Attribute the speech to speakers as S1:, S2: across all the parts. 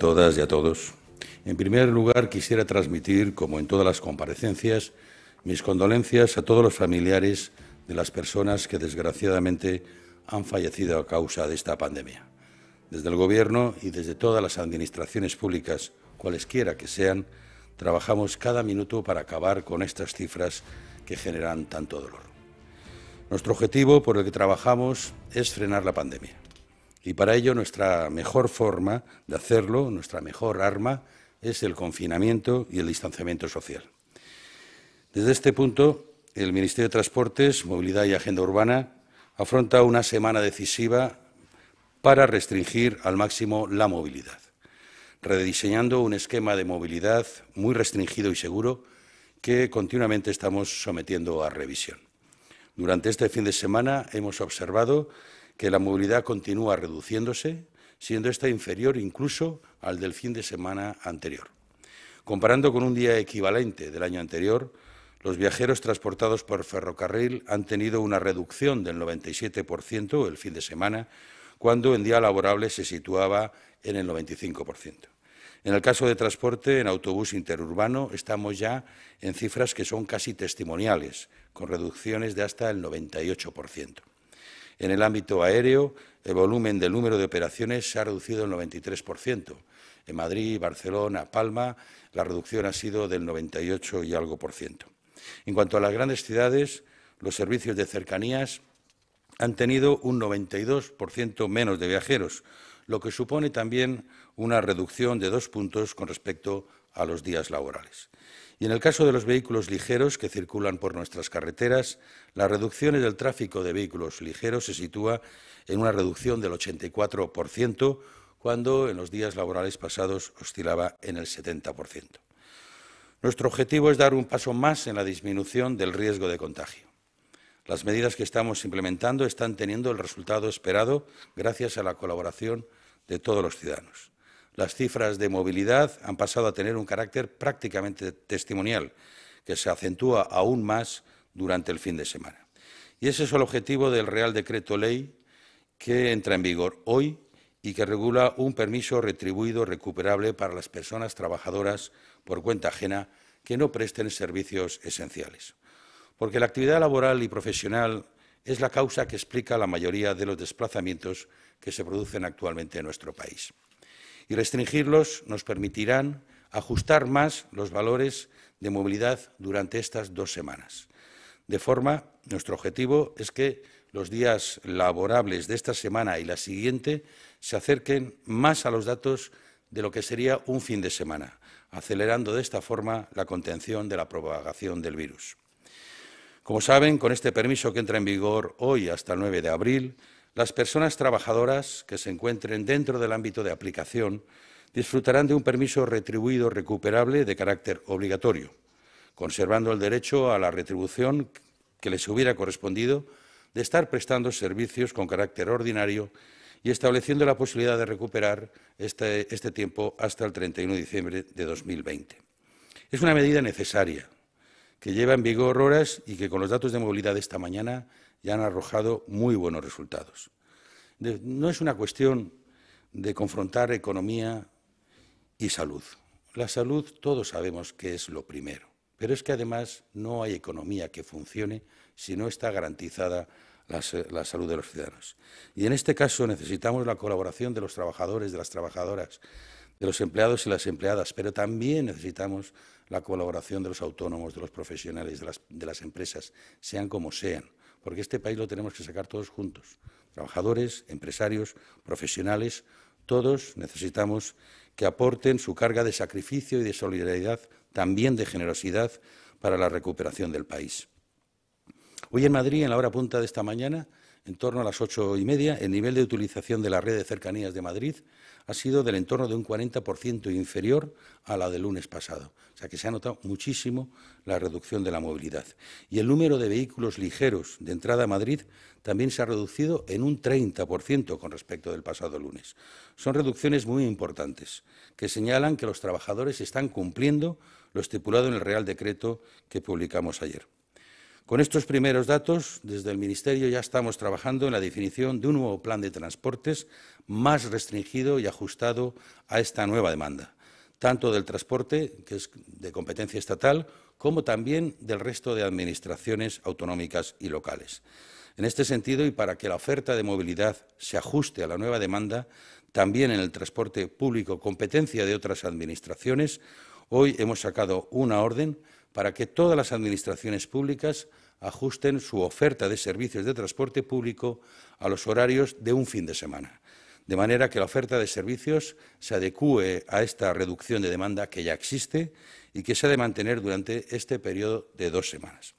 S1: todas y a todos. En primer lugar, quisiera transmitir, como en todas las comparecencias, mis condolencias a todos los familiares de las personas que desgraciadamente han fallecido a causa de esta pandemia. Desde el Gobierno y desde todas las administraciones públicas, cualesquiera que sean, trabajamos cada minuto para acabar con estas cifras que generan tanto dolor. Nuestro objetivo por el que trabajamos es frenar la pandemia. Y para ello nuestra mejor forma de hacerlo, nuestra mejor arma, es el confinamiento y el distanciamiento social. Desde este punto, el Ministerio de Transportes, Movilidad y Agenda Urbana afronta una semana decisiva para restringir al máximo la movilidad, rediseñando un esquema de movilidad muy restringido y seguro que continuamente estamos sometiendo a revisión. Durante este fin de semana hemos observado que la movilidad continúa reduciéndose, siendo esta inferior incluso al del fin de semana anterior. Comparando con un día equivalente del año anterior, los viajeros transportados por ferrocarril han tenido una reducción del 97% el fin de semana, cuando en día laborable se situaba en el 95%. En el caso de transporte en autobús interurbano estamos ya en cifras que son casi testimoniales, con reducciones de hasta el 98%. En el ámbito aéreo, el volumen del número de operaciones se ha reducido el 93%. En Madrid, Barcelona, Palma, la reducción ha sido del 98 y algo por ciento. En cuanto a las grandes ciudades, los servicios de cercanías han tenido un 92% menos de viajeros, lo que supone también una reducción de dos puntos con respecto a los días laborales. Y en el caso de los vehículos ligeros que circulan por nuestras carreteras, la reducción del tráfico de vehículos ligeros se sitúa en una reducción del 84%, cuando en los días laborales pasados oscilaba en el 70%. Nuestro objetivo es dar un paso más en la disminución del riesgo de contagio. Las medidas que estamos implementando están teniendo el resultado esperado gracias a la colaboración de todos los ciudadanos las cifras de movilidad han pasado a tener un carácter prácticamente testimonial, que se acentúa aún más durante el fin de semana. Y ese es el objetivo del Real Decreto Ley que entra en vigor hoy y que regula un permiso retribuido recuperable para las personas trabajadoras por cuenta ajena que no presten servicios esenciales. Porque la actividad laboral y profesional es la causa que explica la mayoría de los desplazamientos que se producen actualmente en nuestro país y restringirlos nos permitirán ajustar más los valores de movilidad durante estas dos semanas. De forma, nuestro objetivo es que los días laborables de esta semana y la siguiente se acerquen más a los datos de lo que sería un fin de semana, acelerando de esta forma la contención de la propagación del virus. Como saben, con este permiso que entra en vigor hoy hasta el 9 de abril, las personas trabajadoras que se encuentren dentro del ámbito de aplicación disfrutarán de un permiso retribuido recuperable de carácter obligatorio, conservando el derecho a la retribución que les hubiera correspondido de estar prestando servicios con carácter ordinario y estableciendo la posibilidad de recuperar este, este tiempo hasta el 31 de diciembre de 2020. Es una medida necesaria que lleva en vigor horas y que con los datos de movilidad de esta mañana y han arrojado muy buenos resultados. no es una cuestión de confrontar economía y salud. La salud todos sabemos que es lo primero, pero es que además no hay economía que funcione si no está garantizada la, salud de los ciudadanos. Y en este caso necesitamos la colaboración de los trabajadores, de las trabajadoras, de los empleados y las empleadas, pero también necesitamos la colaboración de los autónomos, de los profesionales, de las empresas, sean como sean porque este país lo tenemos que sacar todos juntos. Trabajadores, empresarios, profesionales, todos necesitamos que aporten su carga de sacrificio y de solidaridad, también de generosidad, para la recuperación del país. Hoy en Madrid, en la hora punta de esta mañana, en torno a las ocho y media, el nivel de utilización de la red de cercanías de Madrid ha sido del entorno de un 40% inferior a la del lunes pasado. O sea que se ha notado muchísimo la reducción de la movilidad. Y el número de vehículos ligeros de entrada a Madrid también se ha reducido en un 30% con respecto del pasado lunes. Son reducciones muy importantes que señalan que los trabajadores están cumpliendo lo estipulado en el Real Decreto que publicamos ayer. Con estos primeros datos, desde el Ministerio ya estamos trabajando en la definición de un nuevo plan de transportes más restringido y ajustado a esta nueva demanda, tanto del transporte, que es de competencia estatal, como también del resto de administraciones autonómicas y locales. En este sentido, y para que la oferta de movilidad se ajuste a la nueva demanda, también en el transporte público competencia de otras administraciones, hoy hemos sacado una orden para que todas las administraciones públicas ajusten su oferta de servicios de transporte público a los horarios de un fin de semana, de manera que la oferta de servicios se adecue a esta reducción de demanda que ya existe y que se ha de mantener durante este periodo de dos semanas.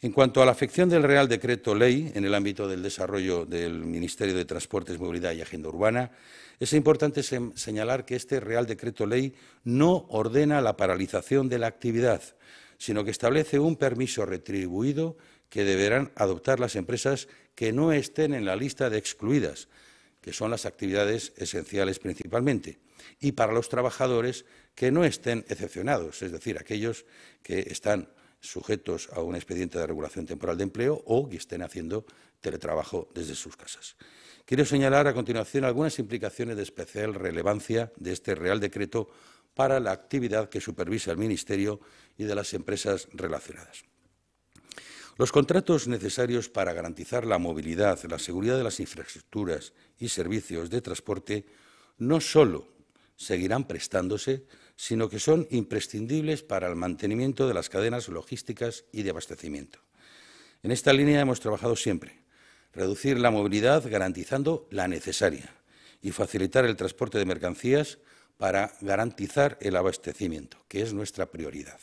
S1: En cuanto a la afección del Real Decreto Ley en el ámbito del desarrollo del Ministerio de Transportes, Movilidad y Agenda Urbana, es importante señalar que este Real Decreto Ley no ordena la paralización de la actividad, sino que establece un permiso retribuido que deberán adoptar las empresas que no estén en la lista de excluidas, que son las actividades esenciales principalmente, y para los trabajadores que no estén excepcionados, es decir, aquellos que están sujetos a un expediente de regulación temporal de empleo o que estén haciendo teletrabajo desde sus casas. Quiero señalar a continuación algunas implicaciones de especial relevancia de este Real Decreto para la actividad que supervisa el Ministerio y de las empresas relacionadas. Los contratos necesarios para garantizar la movilidad, la seguridad de las infraestructuras y servicios de transporte no solo seguirán prestándose, sino que son imprescindibles para el mantenimiento de las cadenas logísticas y de abastecimiento. En esta línea hemos trabajado siempre, reducir la movilidad garantizando la necesaria y facilitar el transporte de mercancías para garantizar el abastecimiento, que es nuestra prioridad.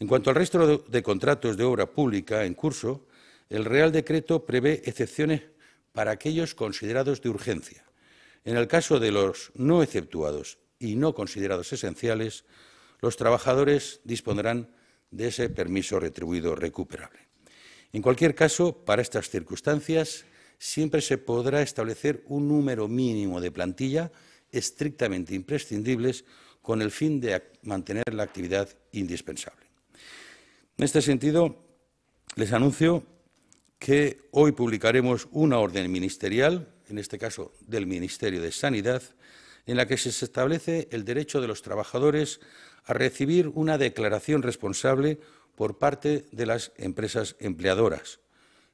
S1: En cuanto al resto de contratos de obra pública en curso, el Real Decreto prevé excepciones para aquellos considerados de urgencia. En el caso de los no exceptuados y no considerados esenciales, los trabajadores dispondrán de ese permiso retribuido recuperable. En cualquier caso, para estas circunstancias, siempre se podrá establecer un número mínimo de plantilla estrictamente imprescindibles con el fin de mantener la actividad indispensable. En este sentido, les anuncio que hoy publicaremos una orden ministerial, en este caso del Ministerio de Sanidad, en la que se establece el derecho de los trabajadores a recibir una declaración responsable por parte de las empresas empleadoras,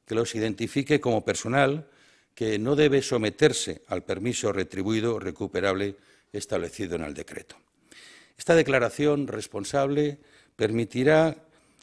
S1: que los identifique como personal que no debe someterse al permiso retribuido recuperable establecido en el decreto. Esta declaración responsable permitirá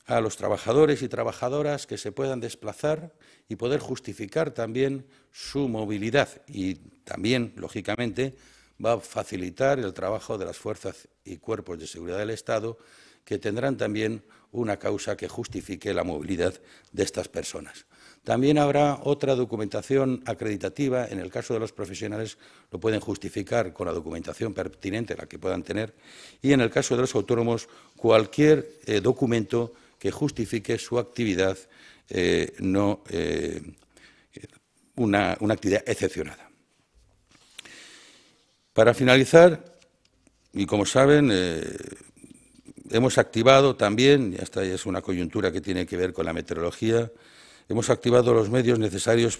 S1: a los trabajadores y trabajadoras que se puedan desplazar y poder justificar también su movilidad y también, lógicamente, va a facilitar el trabajo de las fuerzas y cuerpos de seguridad del Estado, que tendrán también una causa que justifique la movilidad de estas personas. También habrá otra documentación acreditativa, en el caso de los profesionales lo pueden justificar con la documentación pertinente, la que puedan tener, y en el caso de los autónomos cualquier eh, documento que justifique su actividad, eh, no eh, una, una actividad excepcionada. Para finalizar, y como saben, eh, hemos activado también, y esta es una coyuntura que tiene que ver con la meteorología, hemos activado los medios necesarios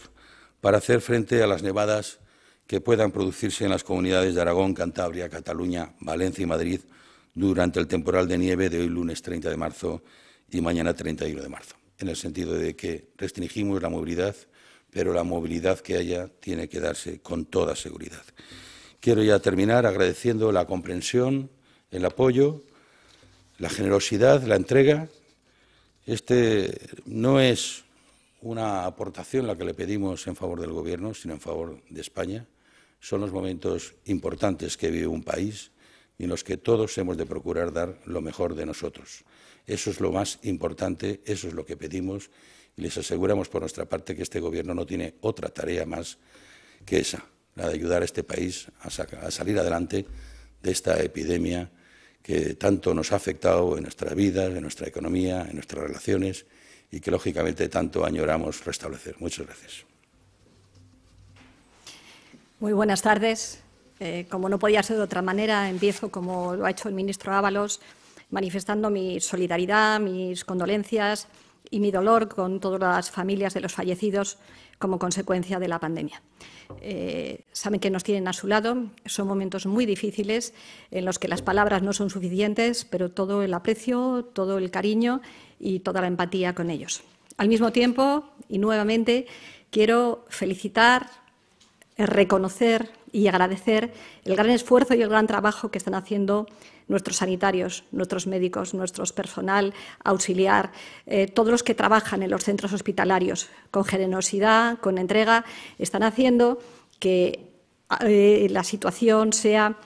S1: para hacer frente a las nevadas que puedan producirse en las comunidades de Aragón, Cantabria, Cataluña, Valencia y Madrid durante el temporal de nieve de hoy lunes 30 de marzo y mañana 31 de marzo, en el sentido de que restringimos la movilidad, pero la movilidad que haya tiene que darse con toda seguridad. Quiero ya terminar agradeciendo la comprensión, el apoyo, la generosidad, la entrega. Este no es una aportación la que le pedimos en favor del Gobierno, sino en favor de España. Son los momentos importantes que vive un país y en los que todos hemos de procurar dar lo mejor de nosotros. Eso es lo más importante, eso es lo que pedimos y les aseguramos por nuestra parte que este Gobierno no tiene otra tarea más que esa de ayudar a este país a, salir adelante de esta epidemia que tanto nos ha afectado en nuestra vida, en nuestra economía, en nuestras relaciones y que lógicamente tanto añoramos restablecer. Muchas gracias.
S2: Muy buenas tardes. Eh, como no podía ser de otra manera, empiezo como lo ha hecho el ministro Ábalos, manifestando mi solidaridad, mis condolencias y mi dolor con todas las familias de los fallecidos como consecuencia de la pandemia. Eh, saben que nos tienen a su lado. Son momentos muy difíciles en los que las palabras no son suficientes, pero todo el aprecio, todo el cariño y toda la empatía con ellos. Al mismo tiempo, y nuevamente, quiero felicitar reconocer y agradecer el gran esfuerzo y el gran trabajo que están haciendo nuestros sanitarios, nuestros médicos, nuestro personal auxiliar, eh, todos los que trabajan en los centros hospitalarios, con generosidad, con entrega, están haciendo que eh, la situación sea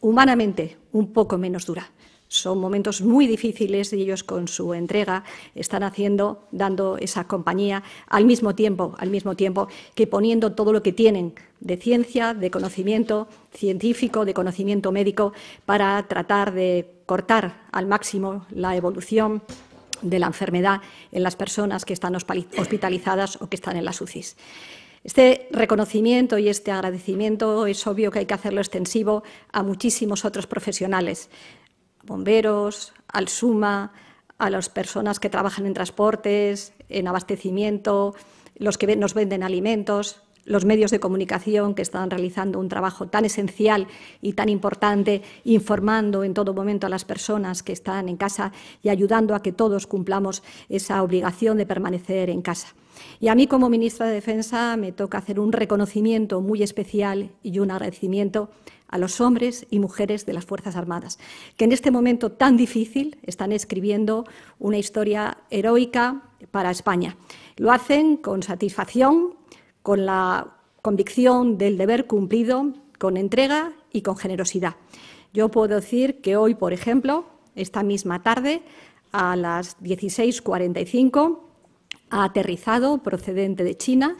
S2: humanamente un poco menos dura son momentos muy difíciles y ellos con su entrega están haciendo, dando esa compañía al mismo tiempo, al mismo tiempo que poniendo todo lo que tienen de ciencia, de conocimiento científico, de conocimiento médico, para tratar de cortar al máximo la evolución de la enfermedad en las personas que están hospitalizadas o que están en las UCIs. Este reconocimiento y este agradecimiento es obvio que hay que hacerlo extensivo a muchísimos otros profesionales bomberos, al SUMA, a las personas que trabajan en transportes, en abastecimiento, los que nos venden alimentos, los medios de comunicación que están realizando un trabajo tan esencial y tan importante, informando en todo momento a las personas que están en casa y ayudando a que todos cumplamos esa obligación de permanecer en casa. Y a mí como ministra de Defensa me toca hacer un reconocimiento muy especial y un agradecimiento a los hombres y mujeres de las Fuerzas Armadas, que en este momento tan difícil están escribiendo una historia heroica para España. Lo hacen con satisfacción, con la convicción del deber cumplido, con entrega y con generosidad. Yo puedo decir que hoy, por ejemplo, esta misma tarde, a las 16.45, ha aterrizado procedente de China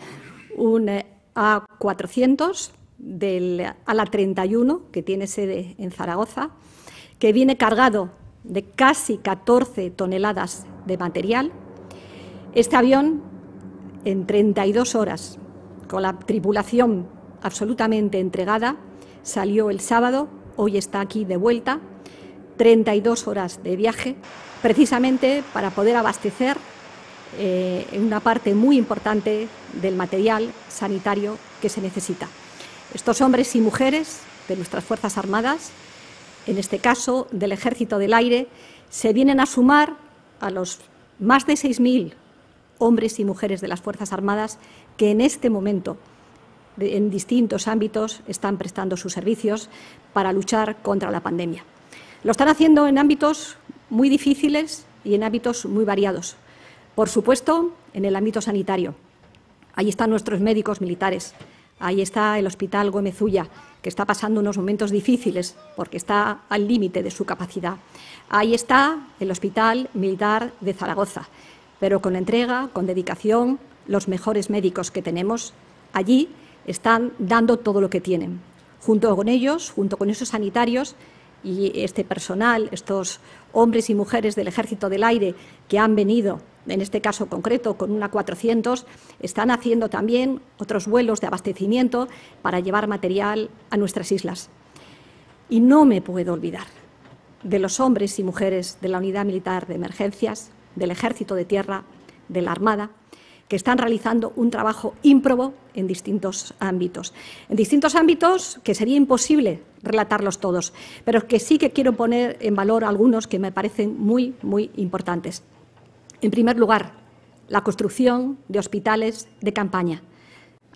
S2: un eh, A400 del, a 31, que tiene sede en Zaragoza, que viene cargado de casi 14 toneladas de material. Este avión, en 32 horas, con la tripulación absolutamente entregada, salió el sábado, hoy está aquí de vuelta, 32 horas de viaje, precisamente para poder abastecer eh, una parte muy importante del material sanitario que se necesita. Estos hombres y mujeres de nuestras Fuerzas Armadas, en este caso del Ejército del Aire, se vienen a sumar a los más de 6.000 hombres y mujeres de las Fuerzas Armadas que en este momento en distintos ámbitos están prestando sus servicios para luchar contra la pandemia. Lo están haciendo en ámbitos muy difíciles y en ámbitos muy variados. Por supuesto, en el ámbito sanitario. Ahí están nuestros médicos militares, Ahí está el Hospital Gómezulla, que está pasando unos momentos difíciles porque está al límite de su capacidad. Ahí está el Hospital Militar de Zaragoza, pero con entrega, con dedicación, los mejores médicos que tenemos allí están dando todo lo que tienen. Junto con ellos, junto con esos sanitarios y este personal, estos hombres y mujeres del Ejército del Aire que han venido, en este caso concreto con una 400, están haciendo también otros vuelos de abastecimiento para llevar material a nuestras islas. Y no me puedo olvidar de los hombres y mujeres de la Unidad Militar de Emergencias, del Ejército de Tierra, de la Armada, que están realizando un trabajo ímprobo en distintos ámbitos. En distintos ámbitos que sería imposible relatarlos todos, pero que sí que quiero poner en valor algunos que me parecen muy, muy importantes. En primer lugar, la construcción de hospitales de campaña.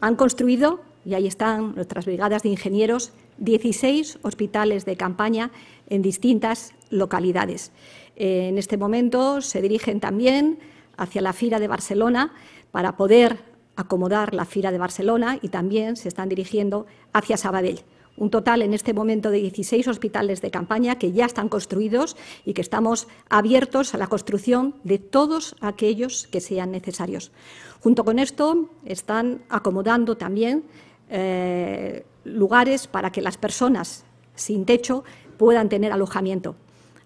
S2: Han construido, y ahí están nuestras brigadas de ingenieros, 16 hospitales de campaña en distintas localidades. Eh, en este momento se dirigen también hacia la Fira de Barcelona para poder acomodar la Fira de Barcelona y también se están dirigiendo hacia Sabadell un total en este momento de 16 hospitales de campaña que ya están construidos y que estamos abiertos a la construcción de todos aquellos que sean necesarios. Junto con esto, están acomodando también eh, lugares para que las personas sin techo puedan tener alojamiento.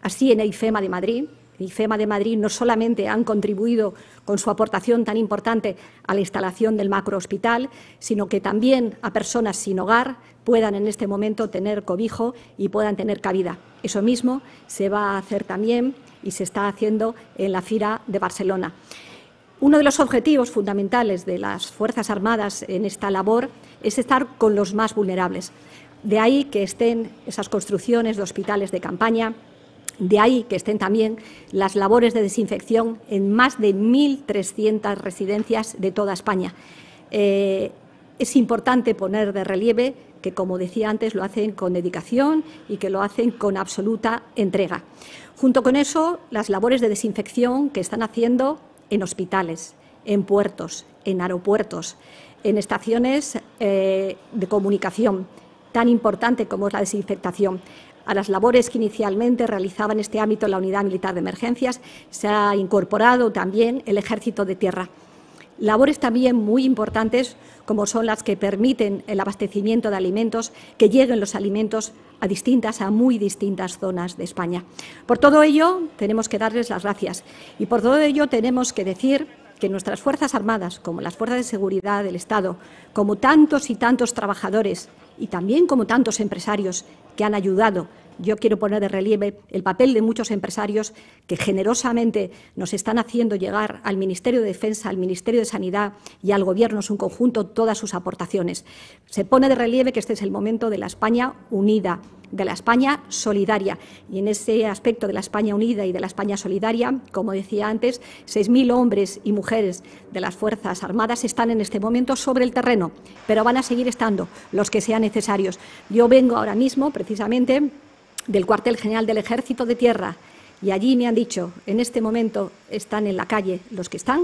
S2: Así, en el IFEMA de Madrid, el IFEMA de Madrid no solamente han contribuido con su aportación tan importante a la instalación del macrohospital, sino que también a personas sin hogar puedan en este momento tener cobijo y puedan tener cabida. Eso mismo se va a hacer también y se está haciendo en la FIRA de Barcelona. Uno de los objetivos fundamentales de las Fuerzas Armadas en esta labor es estar con los más vulnerables. De ahí que estén esas construcciones de hospitales de campaña, de ahí que estén también las labores de desinfección en más de 1.300 residencias de toda España. Eh, es importante poner de relieve que, como decía antes, lo hacen con dedicación y que lo hacen con absoluta entrega. Junto con eso, las labores de desinfección que están haciendo en hospitales, en puertos, en aeropuertos, en estaciones eh, de comunicación, tan importante como es la desinfectación. A las labores que inicialmente realizaba en este ámbito la Unidad Militar de Emergencias se ha incorporado también el Ejército de Tierra labores también muy importantes como son las que permiten el abastecimiento de alimentos, que lleguen los alimentos a distintas, a muy distintas zonas de España. Por todo ello, tenemos que darles las gracias y por todo ello tenemos que decir que nuestras Fuerzas Armadas, como las Fuerzas de Seguridad del Estado, como tantos y tantos trabajadores y también como tantos empresarios que han ayudado yo quiero poner de relieve el papel de muchos empresarios que generosamente nos están haciendo llegar al Ministerio de Defensa, al Ministerio de Sanidad y al Gobierno en su conjunto todas sus aportaciones. Se pone de relieve que este es el momento de la España unida, de la España solidaria. Y en ese aspecto de la España unida y de la España solidaria, como decía antes, 6.000 hombres y mujeres de las Fuerzas Armadas están en este momento sobre el terreno, pero van a seguir estando los que sean necesarios. Yo vengo ahora mismo, precisamente, del cuartel general del Ejército de Tierra y allí me han dicho, en este momento están en la calle los que están,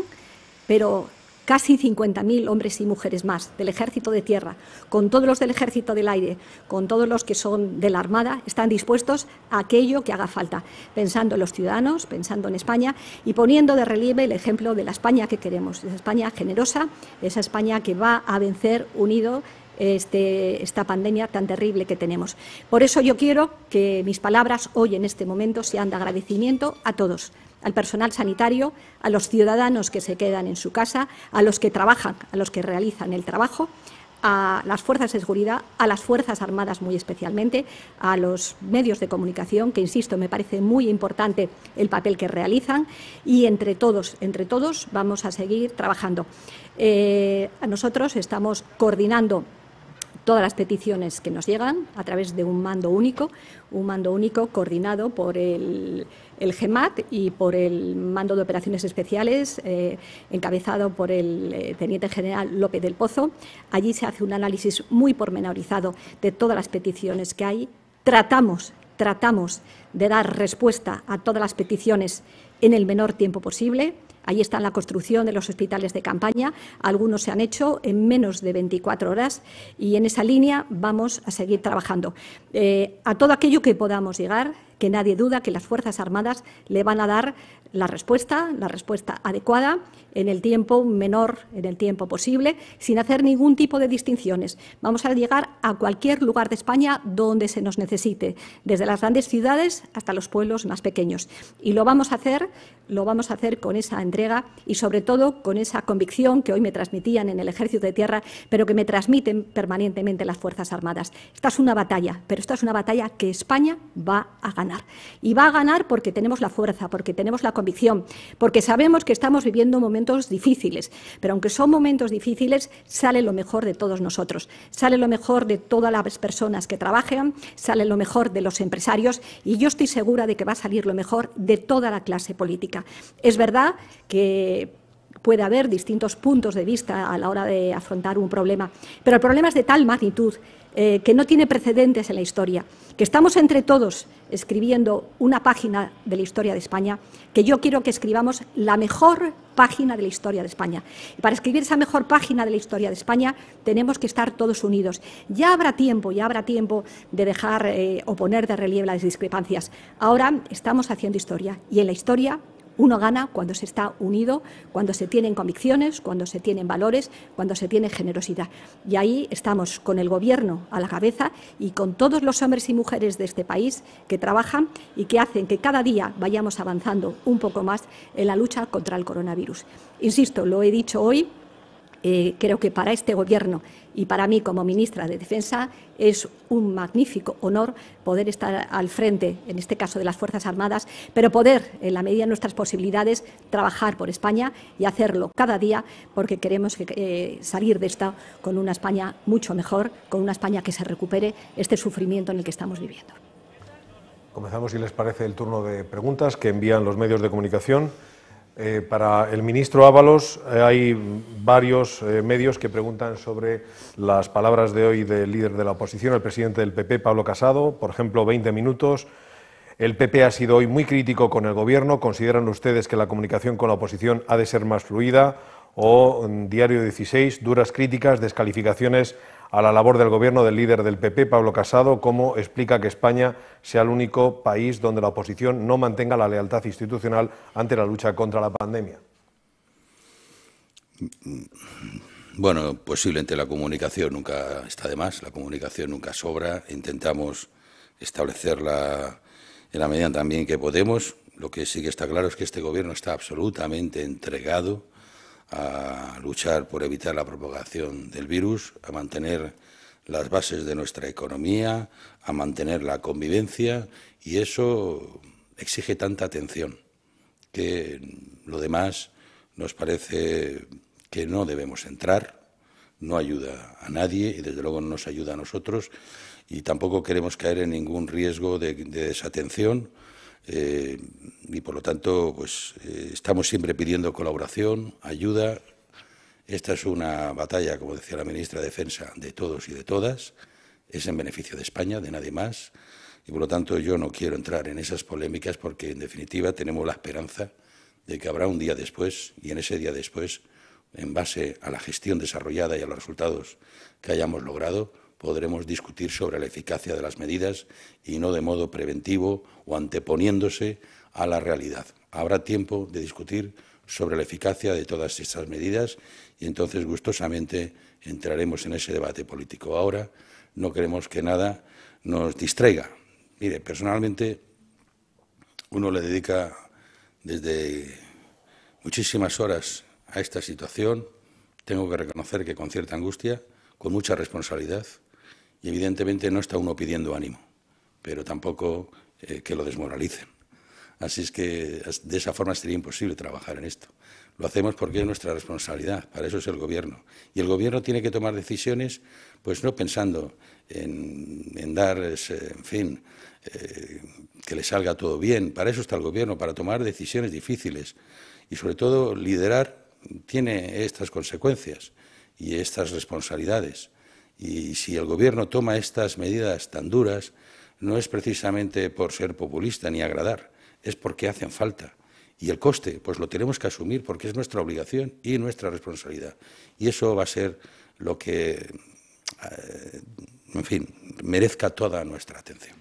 S2: pero casi 50.000 hombres y mujeres más del Ejército de Tierra, con todos los del Ejército del Aire, con todos los que son de la Armada, están dispuestos a aquello que haga falta, pensando en los ciudadanos, pensando en España y poniendo de relieve el ejemplo de la España que queremos, esa España generosa, esa España que va a vencer unido este, esta pandemia tan terrible que tenemos. Por eso yo quiero que mis palabras hoy en este momento sean de agradecimiento a todos, al personal sanitario, a los ciudadanos que se quedan en su casa, a los que trabajan, a los que realizan el trabajo, a las fuerzas de seguridad, a las fuerzas armadas muy especialmente, a los medios de comunicación, que insisto, me parece muy importante el papel que realizan y entre todos, entre todos vamos a seguir trabajando. Eh, nosotros estamos coordinando todas las peticiones que nos llegan a través de un mando único, un mando único coordinado por el, GEMAT y por el Mando de Operaciones Especiales, eh, encabezado por el eh, Teniente General López del Pozo. Allí se hace un análisis muy pormenorizado de todas las peticiones que hay. Tratamos, tratamos de dar respuesta a todas las peticiones en el menor tiempo posible. Ahí está la construcción de los hospitales de campaña. Algunos se han hecho en menos de 24 horas y en esa línea vamos a seguir trabajando. Eh, a todo aquello que podamos llegar, que nadie duda que las Fuerzas Armadas le van a dar la respuesta, la respuesta adecuada, en el tiempo menor, en el tiempo posible, sin hacer ningún tipo de distinciones. Vamos a llegar a cualquier lugar de España donde se nos necesite, desde las grandes ciudades hasta los pueblos más pequeños. Y lo vamos a hacer, lo vamos a hacer con esa entrega y sobre todo con esa convicción que hoy me transmitían en el ejército de tierra, pero que me transmiten permanentemente las Fuerzas Armadas. Esta es una batalla, pero esta es una batalla que España va a ganar. Y va a ganar porque tenemos la fuerza, porque tenemos la convicción, porque sabemos que estamos viviendo momentos difíciles. Pero aunque son momentos difíciles, sale lo mejor de todos nosotros. Sale lo mejor de todas las personas que trabajan, sale lo mejor de los empresarios y yo estoy segura de que va a salir lo mejor de toda la clase política. Es verdad que puede haber distintos puntos de vista a la hora de afrontar un problema, pero el problema es de tal magnitud eh, que no tiene precedentes en la historia, que estamos entre todos escribiendo una página de la historia de España, que yo quiero que escribamos la mejor página de la historia de España. Y para escribir esa mejor página de la historia de España tenemos que estar todos unidos. Ya habrá tiempo, ya habrá tiempo de dejar eh, o poner de relieve las discrepancias. Ahora estamos haciendo historia y en la historia uno gana cuando se está unido, cuando se tienen convicciones, cuando se tienen valores, cuando se tiene generosidad. Y ahí estamos con el Gobierno a la cabeza y con todos los hombres y mujeres de este país que trabajan y que hacen que cada día vayamos avanzando un poco más en la lucha contra el coronavirus. Insisto, lo he dicho hoy, eh, creo que para este Gobierno y para mí como ministra de Defensa es un magnífico honor poder estar al frente, en este caso de las Fuerzas Armadas, pero poder, en la medida de nuestras posibilidades, trabajar por España y hacerlo cada día porque queremos eh, salir de esta con una España mucho mejor, con una España que se recupere este sufrimiento en el que estamos viviendo.
S3: Comenzamos, si les parece, el turno de preguntas que envían los medios de comunicación. Eh, para el ministro Ábalos eh, hay varios eh, medios que preguntan sobre las palabras de hoy del líder de la oposición, el presidente del PP, Pablo Casado, por ejemplo, 20 minutos. El PP ha sido hoy muy crítico con el Gobierno. ¿Consideran ustedes que la comunicación con la oposición ha de ser más fluida? O mm, Diario 16, duras críticas, descalificaciones a la labor del gobierno del líder del PP, Pablo Casado, cómo explica que España sea el único país donde la oposición no mantenga la lealtad institucional ante la lucha contra la pandemia.
S1: Bueno, posiblemente la comunicación nunca está de más, la comunicación nunca sobra, intentamos establecerla en la medida también que podemos. Lo que sí que está claro es que este gobierno está absolutamente entregado a luchar por evitar la propagación del virus, a mantener las bases de nuestra economía, a mantener la convivencia y eso exige tanta atención que lo demás nos parece que no debemos entrar, no ayuda a nadie y desde luego no nos ayuda a nosotros y tampoco queremos caer en ningún riesgo de, desatención eh, y por lo tanto, pues eh, estamos siempre pidiendo colaboración, ayuda. Esta es una batalla, como decía la ministra de Defensa, de todos y de todas. Es en beneficio de España, de nadie más. Y por lo tanto, yo no quiero entrar en esas polémicas porque, en definitiva, tenemos la esperanza de que habrá un día después y en ese día después, en base a la gestión desarrollada y a los resultados que hayamos logrado, podremos discutir sobre la eficacia de las medidas y no de modo preventivo o anteponiéndose a la realidad. Habrá tiempo de discutir sobre la eficacia de todas estas medidas y entonces gustosamente entraremos en ese debate político. Ahora no queremos que nada nos distraiga. Mire, personalmente uno le dedica desde muchísimas horas a esta situación. Tengo que reconocer que con cierta angustia, con mucha responsabilidad, y evidentemente no está uno pidiendo ánimo, pero tampoco eh, que lo desmoralicen. Así es que de esa forma sería imposible trabajar en esto. Lo hacemos porque es nuestra responsabilidad, para eso es el gobierno. Y el gobierno tiene que tomar decisiones, pues no pensando en, dar, en fin, eh, que le salga todo bien. Para eso está el gobierno, para tomar decisiones difíciles. Y sobre todo, liderar tiene estas consecuencias y estas responsabilidades. Y si el Gobierno toma estas medidas tan duras, no es precisamente por ser populista ni agradar, es porque hacen falta. Y el coste, pues lo tenemos que asumir porque es nuestra obligación y nuestra responsabilidad. Y eso va a ser lo que, eh, en fin, merezca toda nuestra atención.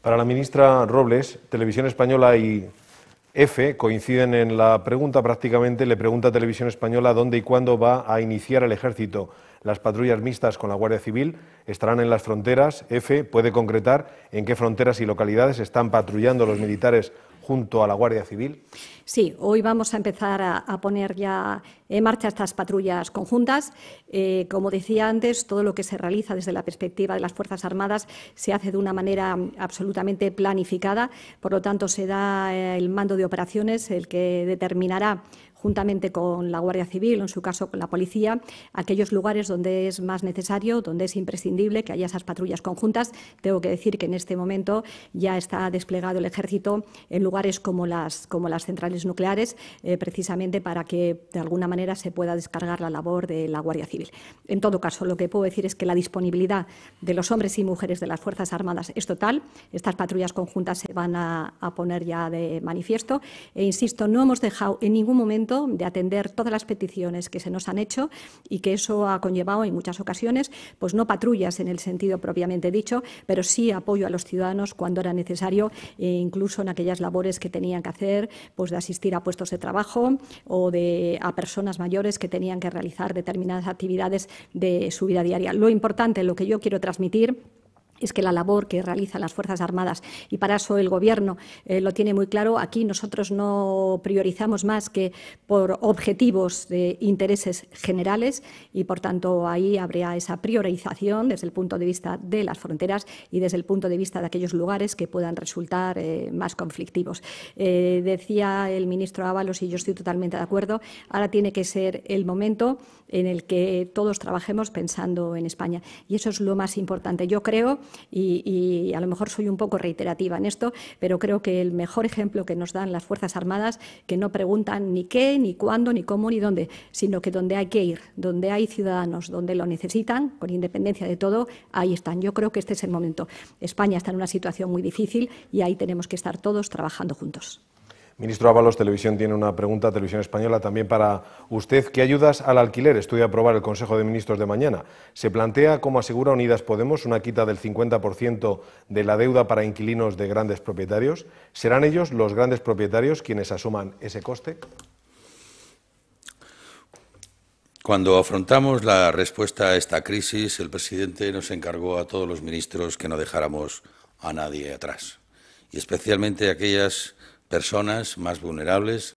S3: Para la ministra Robles, Televisión Española y F coinciden en la pregunta prácticamente. Le pregunta a Televisión Española dónde y cuándo va a iniciar el ejército las patrullas mixtas con la Guardia Civil estarán en las fronteras. EFE, puede concretar en qué fronteras y localidades están patrullando los militares junto a la Guardia Civil?
S2: Sí, hoy vamos a empezar a, poner ya en marcha estas patrullas conjuntas. Eh, como decía antes, todo lo que se realiza desde la perspectiva de las Fuerzas Armadas se hace de una manera absolutamente planificada. Por lo tanto, se da eh, el mando de operaciones el que determinará juntamente con la Guardia Civil en su caso con la policía, aquellos lugares donde es más necesario, donde es imprescindible que haya esas patrullas conjuntas. Tengo que decir que en este momento ya está desplegado el ejército en lugares como las, como las centrales nucleares, eh, precisamente para que de alguna manera se pueda descargar la labor de la Guardia Civil. En todo caso, lo que puedo decir es que la disponibilidad de los hombres y mujeres de las Fuerzas Armadas es total. Estas patrullas conjuntas se van a, a poner ya de manifiesto. E insisto, no hemos dejado en ningún momento de atender todas las peticiones que se nos han hecho y que eso ha conllevado en muchas ocasiones, pues no patrullas en el sentido propiamente dicho, pero sí apoyo a los ciudadanos cuando era necesario, e incluso en aquellas labores que tenían que hacer, pues de asistir a puestos de trabajo o de a personas mayores que tenían que realizar determinadas actividades de su vida diaria. Lo importante, lo que yo quiero transmitir es que la labor que realizan las Fuerzas Armadas, y para eso el Gobierno eh, lo tiene muy claro, aquí nosotros no priorizamos más que por objetivos de intereses generales y, por tanto, ahí habría esa priorización desde el punto de vista de las fronteras y desde el punto de vista de aquellos lugares que puedan resultar eh, más conflictivos. Eh, decía el ministro Ábalos, y yo estoy totalmente de acuerdo, ahora tiene que ser el momento en el que todos trabajemos pensando en España. Y eso es lo más importante. Yo creo y, a lo mejor soy un poco reiterativa en esto, pero creo que el mejor ejemplo que nos dan las Fuerzas Armadas, que no preguntan ni qué, ni cuándo, ni cómo, ni dónde, sino que donde hay que ir, donde hay ciudadanos, donde lo necesitan, con independencia de todo, ahí están. Yo creo que este es el momento. España está en una situación muy difícil y ahí tenemos que estar todos trabajando juntos.
S3: Ministro Ábalos, Televisión tiene una pregunta, Televisión Española, también para usted. ¿Qué ayudas al alquiler estudia aprobar el Consejo de Ministros de mañana? Se plantea, como asegura Unidas Podemos, una quita del 50% de la deuda para inquilinos de grandes propietarios. ¿Serán ellos los grandes propietarios quienes asuman ese coste?
S1: Cuando afrontamos la respuesta a esta crisis, el presidente nos encargó a todos los ministros que no dejáramos a nadie atrás, y especialmente aquellas personas más vulnerables,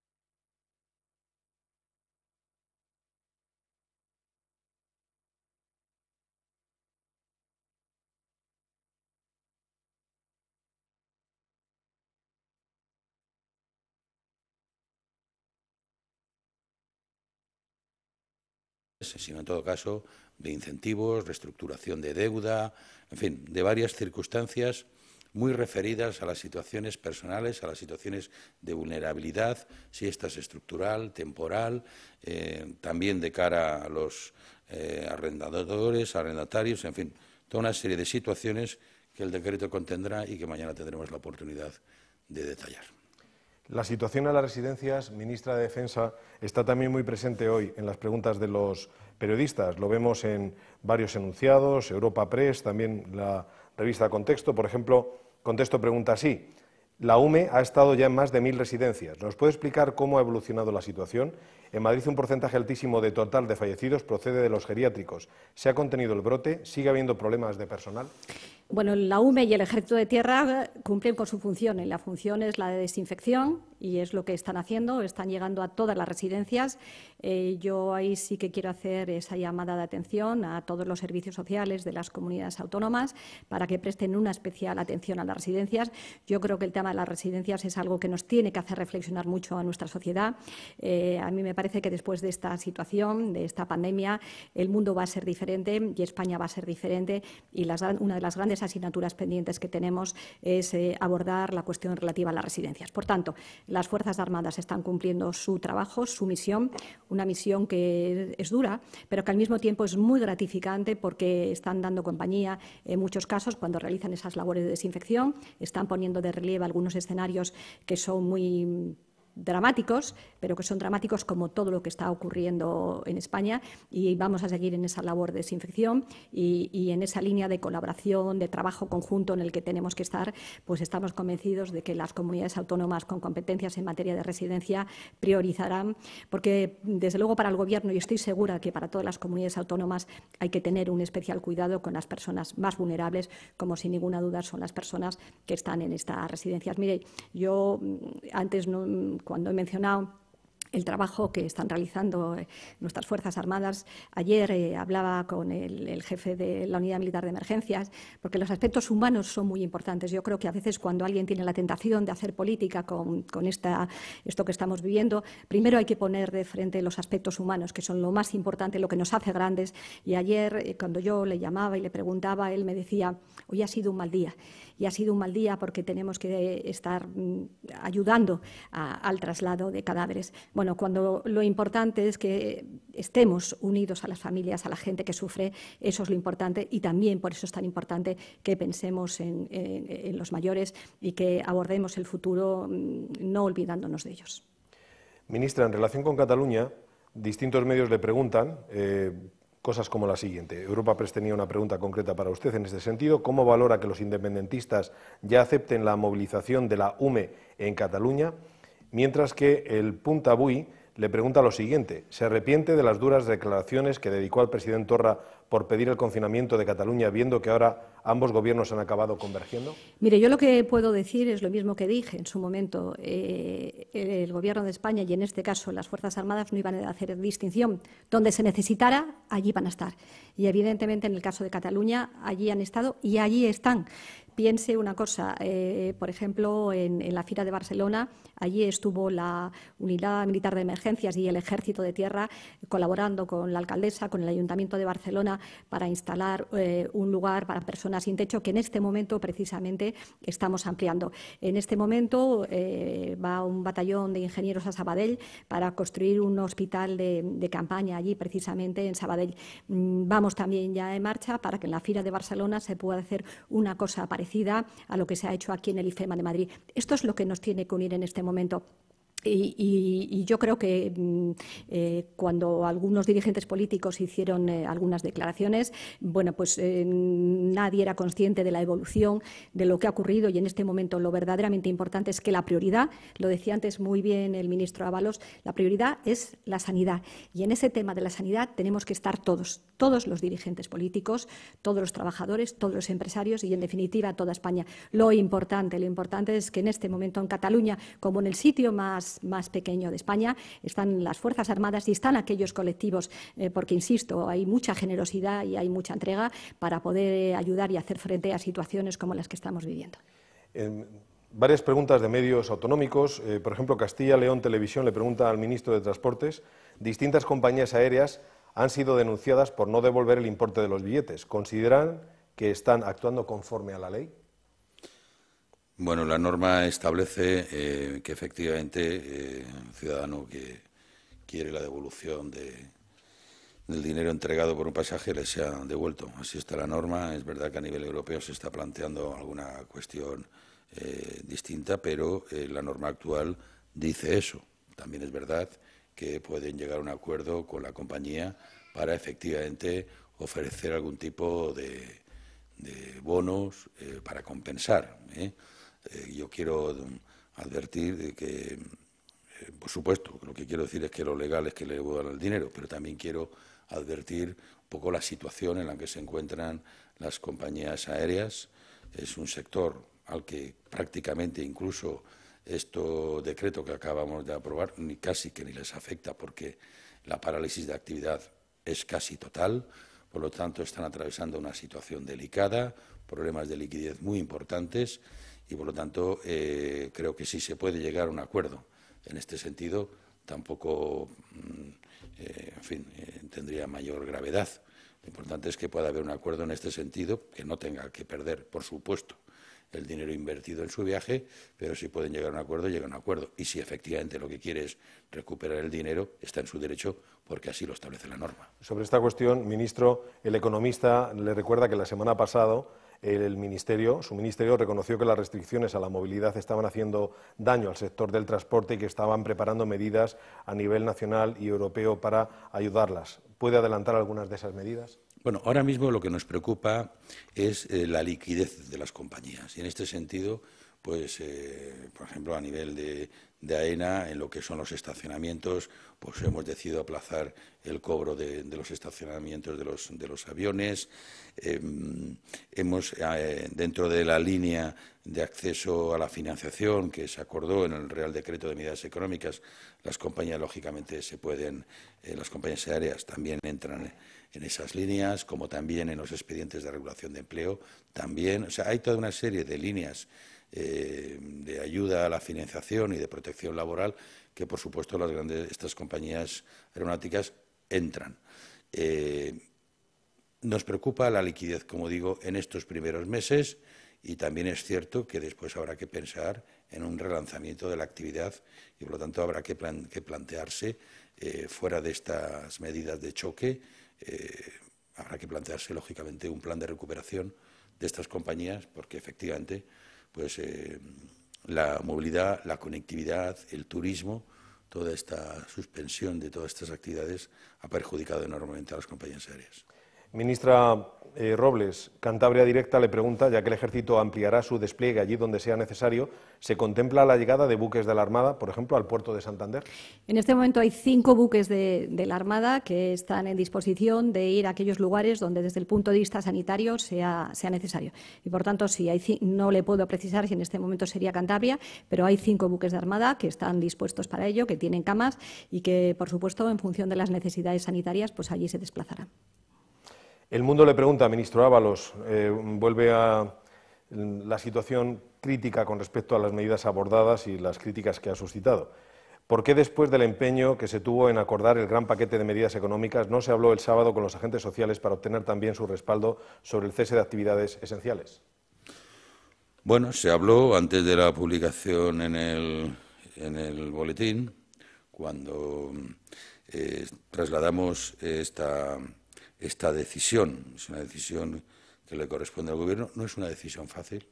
S1: sino en todo caso de incentivos, reestructuración de deuda, en fin, de varias circunstancias muy referidas a las situaciones personales, a las situaciones de vulnerabilidad, si esta es estructural, temporal, eh, también de cara a los eh, arrendadores, arrendatarios, en fin, toda una serie de situaciones que el decreto contendrá y que mañana tendremos la oportunidad de detallar.
S3: La situación a las residencias, ministra de Defensa, está también muy presente hoy en las preguntas de los periodistas. Lo vemos en varios enunciados, Europa Press, también la revista Contexto. Por ejemplo, Contesto pregunta sí. La UME ha estado ya en más de mil residencias. ¿Nos puede explicar cómo ha evolucionado la situación? En Madrid un porcentaje altísimo de total de fallecidos procede de los geriátricos. ¿Se ha contenido el brote? ¿Sigue habiendo problemas de personal?
S2: Bueno, la UME y el Ejército de Tierra cumplen con su función. Y la función es la de desinfección y es lo que están haciendo. Están llegando a todas las residencias. Eh, yo ahí sí que quiero hacer esa llamada de atención a todos los servicios sociales de las comunidades autónomas para que presten una especial atención a las residencias. Yo creo que el tema de las residencias es algo que nos tiene que hacer reflexionar mucho a nuestra sociedad. Eh, a mí me parece que después de esta situación, de esta pandemia, el mundo va a ser diferente y España va a ser diferente y una de las grandes las asignaturas pendientes que tenemos es eh, abordar la cuestión relativa a las residencias. Por tanto, las Fuerzas Armadas están cumpliendo su trabajo, su misión, una misión que es dura, pero que al mismo tiempo es muy gratificante porque están dando compañía en muchos casos cuando realizan esas labores de desinfección, están poniendo de relieve algunos escenarios que son muy dramáticos, pero que son dramáticos como todo lo que está ocurriendo en España y vamos a seguir en esa labor de desinfección y, en esa línea de colaboración, de trabajo conjunto en el que tenemos que estar, pues estamos convencidos de que las comunidades autónomas con competencias en materia de residencia priorizarán, porque desde luego para el Gobierno, y estoy segura que para todas las comunidades autónomas hay que tener un especial cuidado con las personas más vulnerables, como sin ninguna duda son las personas que están en estas residencias. Mire, yo mm, antes no, cuando he mencionado el trabajo que están realizando eh, nuestras Fuerzas Armadas. Ayer eh, hablaba con el, jefe de la Unidad Militar de Emergencias, porque los aspectos humanos son muy importantes. Yo creo que a veces cuando alguien tiene la tentación de hacer política con, esta, esto que estamos viviendo, primero hay que poner de frente los aspectos humanos, que son lo más importante, lo que nos hace grandes. Y ayer, eh, cuando yo le llamaba y le preguntaba, él me decía, hoy ha sido un mal día y ha sido un mal día porque tenemos que estar mm, ayudando al traslado de cadáveres. Bueno, cuando lo importante es que estemos unidos a las familias, a la gente que sufre, eso es lo importante y también por eso es tan importante que pensemos en, los mayores y que abordemos el futuro mm, no olvidándonos de ellos.
S3: Ministra, en relación con Cataluña, distintos medios le preguntan. Eh, cosas como la siguiente. Europa Press tenía una pregunta concreta para usted en este sentido. ¿Cómo valora que los independentistas ya acepten la movilización de la UME en Cataluña? Mientras que el Punta Bui le pregunta lo siguiente. ¿Se arrepiente de las duras declaraciones que dedicó al presidente Torra por pedir el confinamiento de Cataluña, viendo que ahora ambos gobiernos han acabado convergiendo?
S2: Mire, yo lo que puedo decir es lo mismo que dije en su momento. Eh, el Gobierno de España y, en este caso, las Fuerzas Armadas no iban a hacer distinción. Donde se necesitara, allí van a estar. Y, evidentemente, en el caso de Cataluña, allí han estado y allí están piense una cosa, eh, por ejemplo, en, la FIRA de Barcelona, allí estuvo la Unidad Militar de Emergencias y el Ejército de Tierra colaborando con la alcaldesa, con el Ayuntamiento de Barcelona, para instalar eh, un lugar para personas sin techo que en este momento precisamente estamos ampliando. En este momento eh, va un batallón de ingenieros a Sabadell para construir un hospital de, de campaña allí precisamente en Sabadell. Mm, vamos también ya en marcha para que en la FIRA de Barcelona se pueda hacer una cosa parecida a lo que se ha hecho aquí en el IFEMA de Madrid. Esto es lo que nos tiene que unir en este momento. Y, yo creo que mm, eh, cuando algunos dirigentes políticos hicieron eh, algunas declaraciones, bueno, pues eh, nadie era consciente de la evolución, de lo que ha ocurrido y en este momento lo verdaderamente importante es que la prioridad, lo decía antes muy bien el ministro Ábalos, la prioridad es la sanidad. Y en ese tema de la sanidad tenemos que estar todos, todos los dirigentes políticos, todos los trabajadores, todos los empresarios y, en definitiva, toda España. Lo importante, lo importante es que en este momento en Cataluña, como en el sitio más, pequeño de España, están las Fuerzas Armadas y están aquellos colectivos, eh, porque, insisto, hay mucha generosidad y hay mucha entrega para poder eh, ayudar y hacer frente a situaciones como las que estamos viviendo.
S3: varias preguntas de medios autonómicos. Eh, por ejemplo, Castilla León Televisión le pregunta al ministro de Transportes. Distintas compañías aéreas han sido denunciadas por no devolver el importe de los billetes. ¿Consideran que están actuando conforme a la ley?
S1: Bueno, la norma establece eh, que efectivamente eh, un ciudadano que quiere la devolución del dinero entregado por un pasaje le sea devuelto. Así está la norma. Es verdad que a nivel europeo se está planteando alguna cuestión eh, distinta, pero la norma actual dice eso. También es verdad que pueden llegar a un acuerdo con la compañía para efectivamente ofrecer algún tipo de, bonos eh, para compensar. ¿eh? Eh, yo quiero advertir de que, por supuesto, lo que quiero decir es que lo legal es que le devuelvan el dinero, pero también quiero advertir un poco la situación en la que se encuentran las compañías aéreas. Es un sector al que prácticamente incluso esto decreto que acabamos de aprobar ni casi que ni les afecta porque la parálisis de actividad es casi total, por lo tanto están atravesando una situación delicada, problemas de liquidez muy importantes y por lo tanto eh, creo que sí se puede llegar a un acuerdo. En este sentido tampoco, mm, eh, en fin, eh, tendría mayor gravedad. Lo importante es que pueda haber un acuerdo en este sentido que no tenga que perder, por supuesto, el dinero invertido en su viaje, pero si pueden llegar a un acuerdo, llegan a un acuerdo. Y si efectivamente lo que quiere es recuperar el dinero, está en su derecho porque así lo establece la norma.
S3: Sobre esta cuestión, ministro, el economista le recuerda que la semana pasada el ministerio, su ministerio reconoció que las restricciones a la movilidad estaban haciendo daño al sector del transporte y que estaban preparando medidas a nivel nacional y europeo para ayudarlas. ¿Puede adelantar algunas de esas medidas?
S1: Bueno, ahora mismo lo que nos preocupa es eh, la liquidez de las compañías. Y en este sentido, pues, eh, por ejemplo, a nivel de, de, AENA, en lo que son los estacionamientos, pues hemos decidido aplazar el cobro de, los estacionamientos de los, de los aviones. Em, hemos, eh, dentro de la línea de acceso a la financiación que se acordó en el Real Decreto de Medidas Económicas, las compañías, lógicamente, se pueden, las compañías aéreas también entran en esas líneas, como también en los expedientes de regulación de empleo, también, o sea, hay toda una serie de líneas eh, de ayuda a la financiación y de protección laboral que, por supuesto, estas compañías aeronáuticas entran. Eh, nos preocupa la liquidez, como digo, en estos primeros meses y también es cierto que después habrá que pensar en un relanzamiento de la actividad y, por lo tanto, habrá que, plantearse eh, fuera de estas medidas de choque eh, habrá que plantearse lógicamente un plan de recuperación de estas compañías porque efectivamente pues eh, la movilidad, la conectividad, el turismo, toda esta suspensión de todas estas actividades ha perjudicado enormemente a las compañías aéreas.
S3: Ministra eh, Robles, Cantabria Directa le pregunta, ya que el ejército ampliará su despliegue allí donde sea necesario, ¿se contempla la llegada de buques de la Armada, por ejemplo, al puerto de Santander?
S2: En este momento hay cinco buques de, la Armada que están en disposición de ir a aquellos lugares donde desde el punto de vista sanitario sea, necesario. Y por tanto, no le puedo precisar si en este momento sería Cantabria, pero hay cinco buques de Armada que están dispuestos para ello, que tienen camas y que, por supuesto, en función de las necesidades sanitarias, pues allí se desplazarán.
S3: El mundo le pregunta, ministro Ábalos, eh, vuelve a la situación crítica con respecto a las medidas abordadas y las críticas que ha suscitado. ¿Por qué después del empeño que se tuvo en acordar el gran paquete de medidas económicas no se habló el sábado con los agentes sociales para obtener también su respaldo sobre el cese de actividades esenciales?
S1: Bueno, se habló antes de la publicación en el, en el boletín, cuando eh, trasladamos esta esta decisión. Es una decisión que le corresponde al Gobierno. No es una decisión fácil,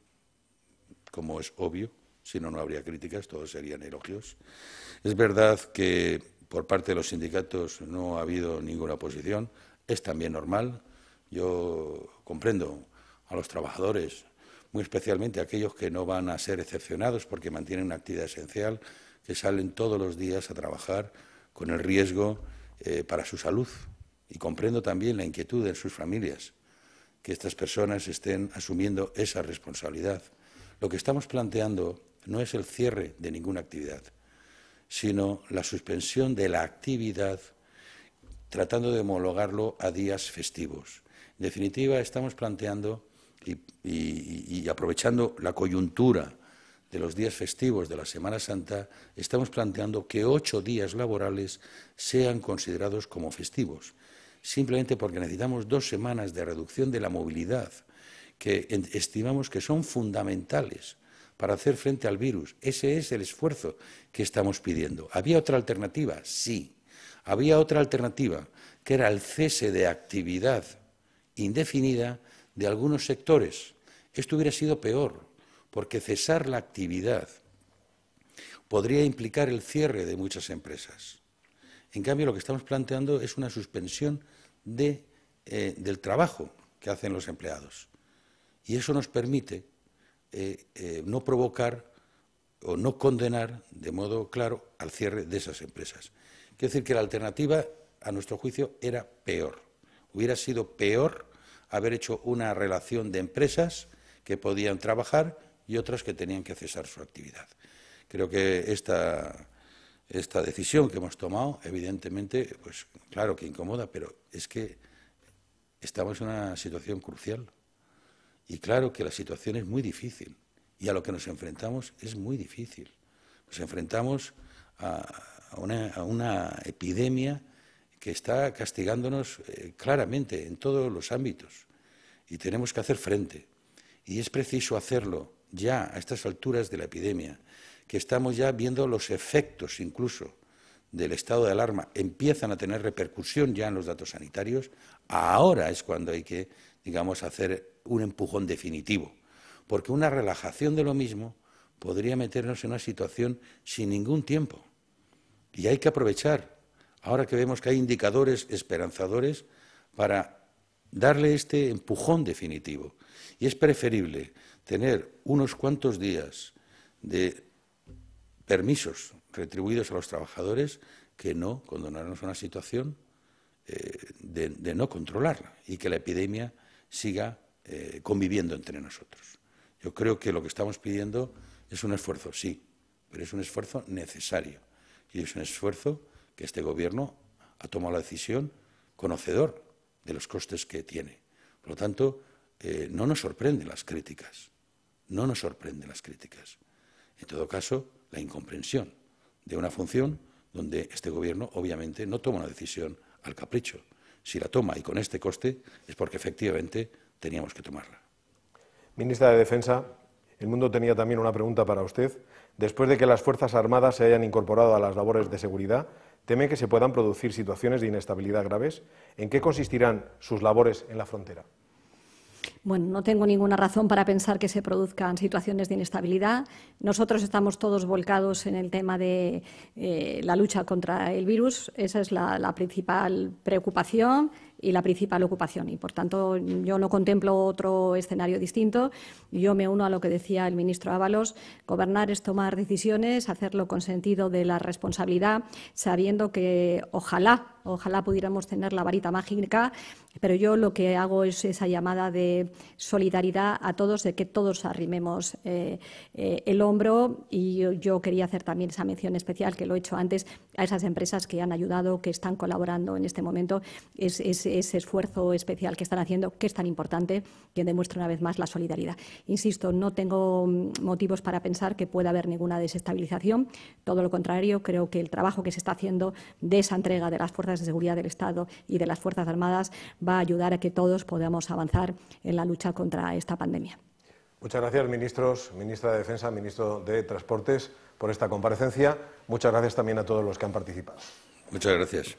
S1: como es obvio, si no, no habría críticas, todos serían elogios. Es verdad que por parte de los sindicatos no ha habido ninguna oposición, es también normal. Yo comprendo a los trabajadores, muy especialmente a aquellos que no van a ser excepcionados porque mantienen una actividad esencial, que salen todos los días a trabajar con el riesgo eh, para su salud y comprendo también la inquietud de sus familias, que estas personas estén asumiendo esa responsabilidad. Lo que estamos planteando no es el cierre de ninguna actividad, sino la suspensión de la actividad tratando de homologarlo a días festivos. En definitiva, estamos planteando y, y aprovechando la coyuntura de los días festivos de la Semana Santa, estamos planteando que ocho días laborales sean considerados como festivos simplemente porque necesitamos dos semanas de reducción de la movilidad que estimamos que son fundamentales para hacer frente al virus. Ese es el esfuerzo que estamos pidiendo. ¿Había otra alternativa? Sí. Había otra alternativa, que era el cese de actividad indefinida de algunos sectores. Esto hubiera sido peor, porque cesar la actividad podría implicar el cierre de muchas empresas. En cambio, lo que estamos planteando es una suspensión eh, del trabajo que hacen los empleados. Y eso nos permite eh, eh, no provocar o no condenar de modo claro al cierre de esas empresas. Quiero decir que la alternativa, a nuestro juicio, era peor. Hubiera sido peor haber hecho una relación de empresas que podían trabajar y otras que tenían que cesar su actividad. Creo que esta esta decisión que hemos tomado, evidentemente, pues claro que incomoda, pero es que estamos en una situación crucial. Y claro que la situación es muy difícil y a lo que nos enfrentamos es muy difícil. Nos enfrentamos a, una, epidemia que está castigándonos eh, claramente en todos los ámbitos y tenemos que hacer frente. Y es preciso hacerlo ya a estas alturas de la epidemia, que estamos ya viendo los efectos incluso del estado de alarma, empiezan a tener repercusión ya en los datos sanitarios, ahora es cuando hay que, digamos, hacer un empujón definitivo, porque una relajación de lo mismo podría meternos en una situación sin ningún tiempo. Y hay que aprovechar, ahora que vemos que hay indicadores esperanzadores, para darle este empujón definitivo. Y es preferible tener unos cuantos días de permisos retribuidos a los trabajadores que no condonarnos a una situación eh, de, no controlarla y que la epidemia siga eh, conviviendo entre nosotros. Yo creo que lo que estamos pidiendo es un esfuerzo, sí, pero es un esfuerzo necesario y es un esfuerzo que este Gobierno ha tomado la decisión conocedor de los costes que tiene. Por lo tanto, eh, no nos sorprenden las críticas, no nos sorprenden las críticas. En todo caso, la incomprensión de una función donde este Gobierno obviamente no toma una decisión al capricho. Si la toma y con este coste es porque efectivamente teníamos que tomarla.
S3: Ministra de Defensa, el mundo tenía también una pregunta para usted. Después de que las Fuerzas Armadas se hayan incorporado a las labores de seguridad, ¿teme que se puedan producir situaciones de inestabilidad graves? ¿En qué consistirán sus labores en la frontera?
S2: Bueno, no tengo ninguna razón para pensar que se produzcan situaciones de inestabilidad. Nosotros estamos todos volcados en el tema de eh, la lucha contra el virus. Esa es la principal preocupación y la principal ocupación. Y, por tanto, yo no contemplo otro escenario distinto. Yo me uno a lo que decía el ministro Ábalos. Gobernar es tomar decisiones, hacerlo con sentido de la responsabilidad, sabiendo que ojalá, ojalá pudiéramos tener la varita mágica, pero yo lo que hago es esa llamada de solidaridad a todos, de que todos arrimemos eh, eh, el hombro. Y yo, quería hacer también esa mención especial, que lo he hecho antes, a esas empresas que han ayudado, que están colaborando en este momento ese esfuerzo especial que están haciendo, que es tan importante, que demuestra una vez más la solidaridad. Insisto, no tengo mm, motivos para pensar que pueda haber ninguna desestabilización. Todo lo contrario, creo que el trabajo que se está haciendo de esa entrega de las fuerzas de seguridad del Estado y de las Fuerzas Armadas va a ayudar a que todos podamos avanzar en la lucha contra esta pandemia.
S3: Muchas gracias, ministros, ministra de Defensa, ministro de Transportes, por esta comparecencia. Muchas gracias también a todos los que han participado.
S1: Muchas gracias.